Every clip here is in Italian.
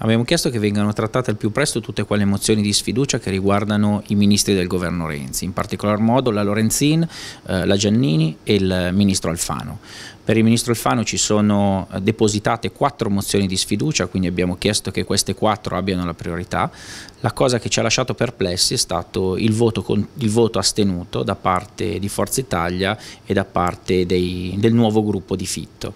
Abbiamo chiesto che vengano trattate al più presto tutte quelle mozioni di sfiducia che riguardano i ministri del governo Renzi, in particolar modo la Lorenzin, eh, la Giannini e il ministro Alfano. Per il ministro Alfano ci sono eh, depositate quattro mozioni di sfiducia, quindi abbiamo chiesto che queste quattro abbiano la priorità. La cosa che ci ha lasciato perplessi è stato il voto, con, il voto astenuto da parte di Forza Italia e da parte dei, del nuovo gruppo di Fitto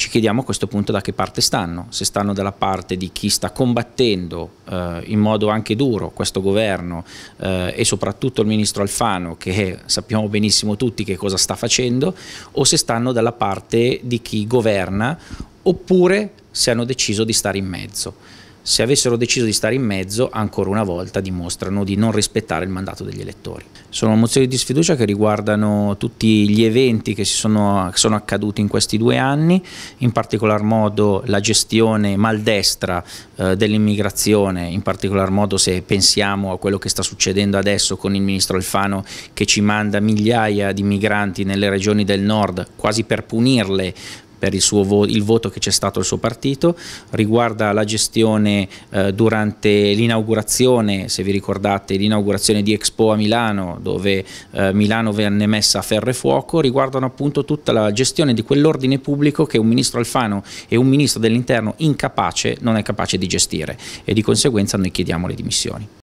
ci chiediamo a questo punto da che parte stanno, se stanno dalla parte di chi sta combattendo eh, in modo anche duro questo governo eh, e soprattutto il ministro Alfano che sappiamo benissimo tutti che cosa sta facendo o se stanno dalla parte di chi governa oppure se hanno deciso di stare in mezzo se avessero deciso di stare in mezzo, ancora una volta dimostrano di non rispettare il mandato degli elettori. Sono mozioni di sfiducia che riguardano tutti gli eventi che sono, sono, accaduti in questi due anni, in particolar modo la gestione maldestra eh, dell'immigrazione, in particolar modo se pensiamo a quello che sta succedendo adesso con il ministro Alfano che ci manda migliaia di migranti nelle regioni del nord quasi per punirle per il, vo il voto che c'è stato al suo partito, riguarda la gestione eh, durante l'inaugurazione, se vi ricordate l'inaugurazione di Expo a Milano, dove eh, Milano venne messa a ferro e fuoco, riguardano appunto tutta la gestione di quell'ordine pubblico che un ministro Alfano e un ministro dell'interno incapace non è capace di gestire e di conseguenza noi chiediamo le dimissioni.